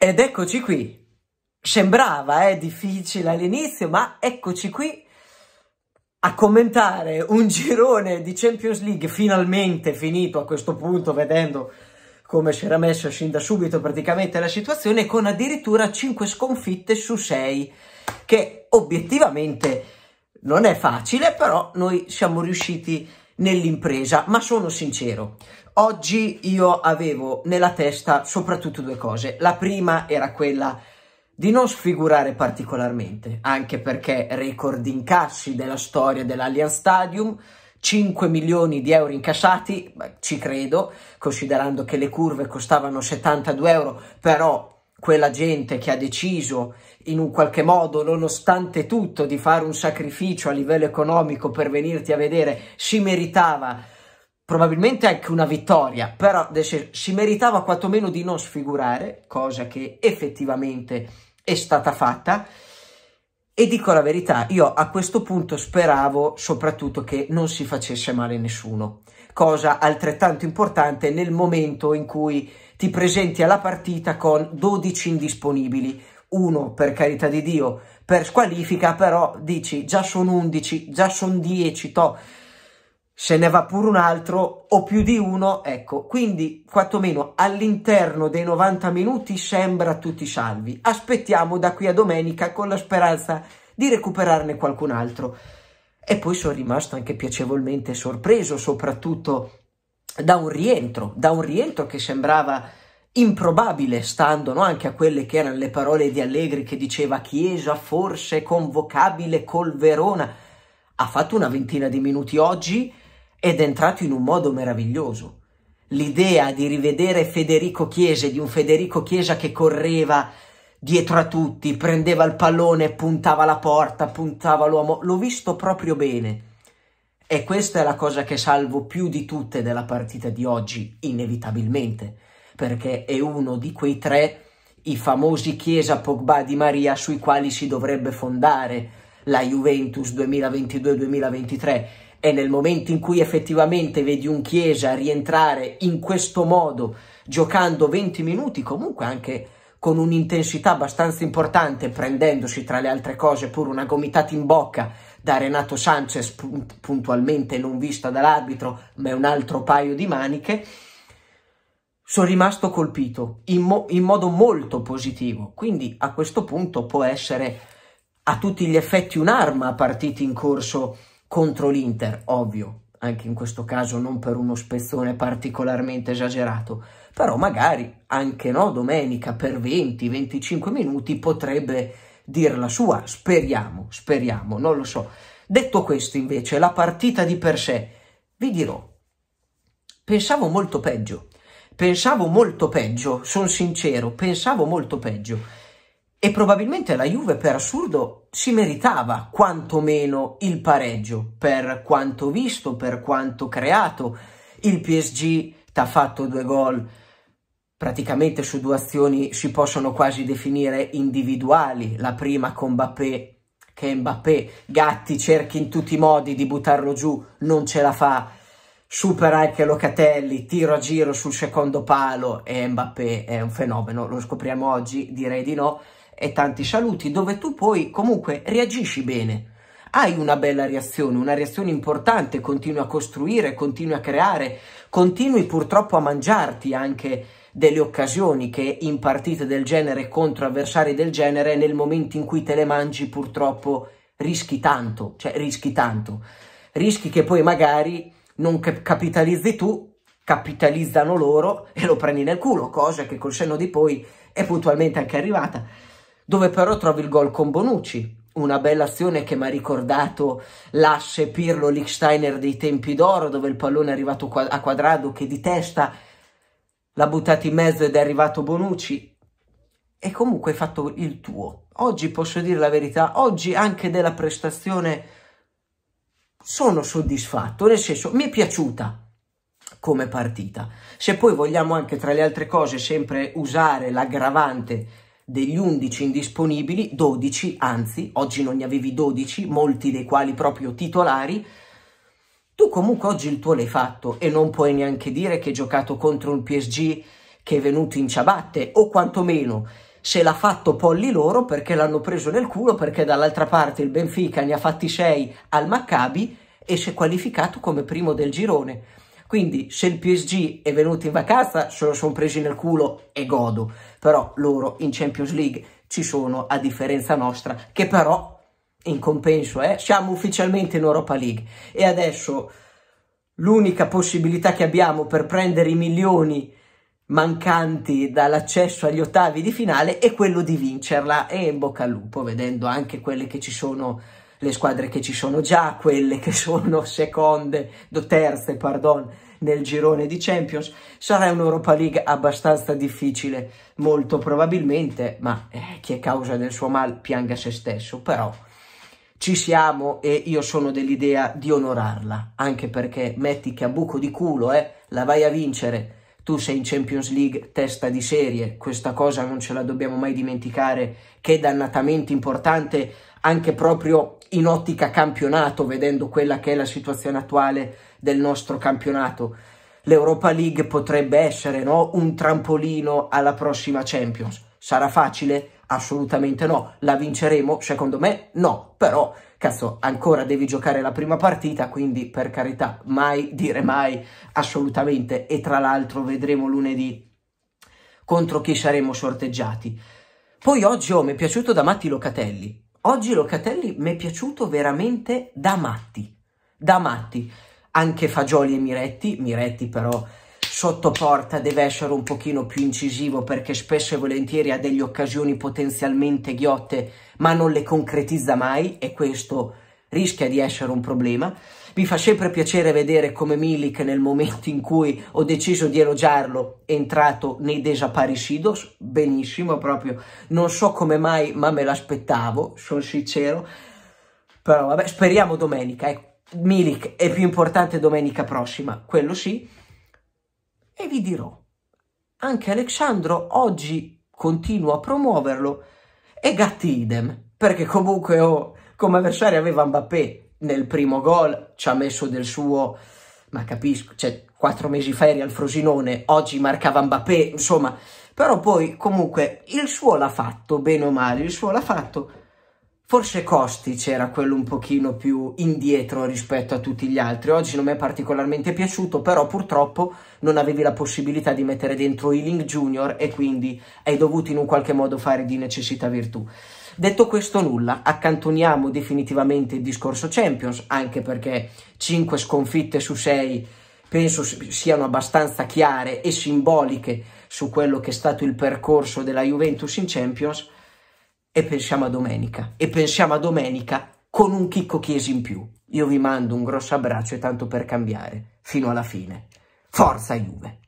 Ed eccoci qui. Sembrava eh, difficile all'inizio, ma eccoci qui a commentare un girone di Champions League finalmente finito a questo punto, vedendo come si era messa sin da subito praticamente la situazione, con addirittura 5 sconfitte su 6, che obiettivamente non è facile, però noi siamo riusciti nell'impresa, ma sono sincero, Oggi io avevo nella testa soprattutto due cose. La prima era quella di non sfigurare particolarmente, anche perché record incassi della storia dell'Allianz Stadium, 5 milioni di euro incassati, beh, ci credo, considerando che le curve costavano 72 euro, però quella gente che ha deciso in un qualche modo, nonostante tutto, di fare un sacrificio a livello economico per venirti a vedere, si meritava probabilmente anche una vittoria, però si meritava quantomeno di non sfigurare, cosa che effettivamente è stata fatta. E dico la verità, io a questo punto speravo soprattutto che non si facesse male nessuno, cosa altrettanto importante nel momento in cui ti presenti alla partita con 12 indisponibili, uno per carità di Dio per squalifica, però dici già sono 11, già sono 10, to' se ne va pure un altro o più di uno, ecco, quindi quantomeno all'interno dei 90 minuti sembra tutti salvi. Aspettiamo da qui a domenica con la speranza di recuperarne qualcun altro. E poi sono rimasto anche piacevolmente sorpreso, soprattutto da un rientro, da un rientro che sembrava improbabile, stando no, anche a quelle che erano le parole di Allegri che diceva Chiesa forse convocabile col Verona. Ha fatto una ventina di minuti oggi, ed è entrato in un modo meraviglioso. L'idea di rivedere Federico Chiesa, di un Federico Chiesa che correva dietro a tutti, prendeva il pallone, puntava la porta, puntava l'uomo, l'ho visto proprio bene. E questa è la cosa che salvo più di tutte della partita di oggi, inevitabilmente, perché è uno di quei tre, i famosi Chiesa Pogba di Maria, sui quali si dovrebbe fondare la Juventus 2022-2023 e nel momento in cui effettivamente vedi un Chiesa rientrare in questo modo, giocando 20 minuti, comunque anche con un'intensità abbastanza importante, prendendosi tra le altre cose pure una gomitata in bocca da Renato Sanchez, puntualmente non vista dall'arbitro, ma è un altro paio di maniche, sono rimasto colpito in, mo in modo molto positivo. Quindi a questo punto può essere a tutti gli effetti un'arma a partiti in corso contro l'Inter, ovvio, anche in questo caso non per uno spezzone particolarmente esagerato, però magari anche no domenica per 20-25 minuti potrebbe dir la sua, speriamo, speriamo, non lo so. Detto questo invece, la partita di per sé, vi dirò, pensavo molto peggio, pensavo molto peggio, sono sincero, pensavo molto peggio e probabilmente la Juve per assurdo si meritava quantomeno il pareggio per quanto visto, per quanto creato. Il PSG ti ha fatto due gol praticamente su due azioni si possono quasi definire individuali, la prima con Mbappé che è Mbappé Gatti cerca in tutti i modi di buttarlo giù, non ce la fa. Supera anche Locatelli, tiro a giro sul secondo palo e Mbappé è un fenomeno, lo scopriamo oggi, direi di no e tanti saluti dove tu poi comunque reagisci bene. Hai una bella reazione, una reazione importante, continui a costruire, continui a creare, continui purtroppo a mangiarti anche delle occasioni che in partite del genere contro avversari del genere nel momento in cui te le mangi purtroppo rischi tanto, cioè rischi tanto. Rischi che poi magari non capitalizzi tu, capitalizzano loro e lo prendi nel culo, cosa che col senno di poi è puntualmente anche arrivata dove però trovi il gol con Bonucci. Una bella azione che mi ha ricordato l'asce Pirlo Lichsteiner dei tempi d'oro, dove il pallone è arrivato a Quadrado che di testa l'ha buttato in mezzo ed è arrivato Bonucci. E comunque hai fatto il tuo. Oggi posso dire la verità, oggi anche della prestazione sono soddisfatto, nel senso mi è piaciuta come partita. Se poi vogliamo anche tra le altre cose sempre usare l'aggravante degli 11 indisponibili, 12, anzi, oggi non ne avevi 12, molti dei quali proprio titolari, tu comunque oggi il tuo l'hai fatto e non puoi neanche dire che hai giocato contro un PSG che è venuto in ciabatte o quantomeno se l'ha fatto polli loro perché l'hanno preso nel culo perché dall'altra parte il Benfica ne ha fatti 6 al Maccabi e si è qualificato come primo del girone. Quindi se il PSG è venuto in vacanza se lo sono presi nel culo e godo, però loro in Champions League ci sono a differenza nostra che però in compenso eh, siamo ufficialmente in Europa League e adesso l'unica possibilità che abbiamo per prendere i milioni mancanti dall'accesso agli ottavi di finale è quello di vincerla e in bocca al lupo vedendo anche quelle che ci sono le squadre che ci sono già, quelle che sono seconde, do terze, pardon, nel girone di Champions. Sarà un'Europa League abbastanza difficile, molto probabilmente, ma eh, chi è causa del suo mal pianga se stesso, però ci siamo e io sono dell'idea di onorarla, anche perché metti che a buco di culo eh, la vai a vincere, tu sei in Champions League testa di serie, questa cosa non ce la dobbiamo mai dimenticare, che è dannatamente importante anche proprio in ottica campionato, vedendo quella che è la situazione attuale del nostro campionato. L'Europa League potrebbe essere no? un trampolino alla prossima Champions. Sarà facile? Assolutamente no. La vinceremo? Secondo me no. Però, cazzo, ancora devi giocare la prima partita, quindi per carità, mai dire mai, assolutamente. E tra l'altro vedremo lunedì contro chi saremo sorteggiati. Poi oggi oh, mi è piaciuto da Matti Locatelli, Oggi Locatelli mi è piaciuto veramente da matti, da matti. Anche Fagioli e Miretti, Miretti però sotto porta deve essere un pochino più incisivo perché spesso e volentieri ha delle occasioni potenzialmente ghiotte ma non le concretizza mai e questo rischia di essere un problema. Mi fa sempre piacere vedere come Milik nel momento in cui ho deciso di elogiarlo è entrato nei desaparecidos, benissimo proprio, non so come mai ma me l'aspettavo, sono sincero, però vabbè speriamo domenica, ecco. Milik è più importante domenica prossima, quello sì, e vi dirò, anche Alexandro oggi continua a promuoverlo e Gatti idem, perché comunque ho, oh, come avversario aveva Mbappé, nel primo gol ci ha messo del suo, ma capisco, cioè quattro mesi fa eri al Frosinone, oggi marcava Mbappé, insomma, però poi comunque il suo l'ha fatto, bene o male, il suo l'ha fatto. Forse Costi c'era quello un pochino più indietro rispetto a tutti gli altri. Oggi non mi è particolarmente piaciuto, però purtroppo non avevi la possibilità di mettere dentro Ealing Junior e quindi hai dovuto in un qualche modo fare di necessità virtù. Detto questo nulla, accantoniamo definitivamente il discorso Champions, anche perché 5 sconfitte su 6 penso siano abbastanza chiare e simboliche su quello che è stato il percorso della Juventus in Champions e pensiamo a domenica e pensiamo a domenica con un chicco chiesi in più. Io vi mando un grosso abbraccio e tanto per cambiare fino alla fine. Forza Juve!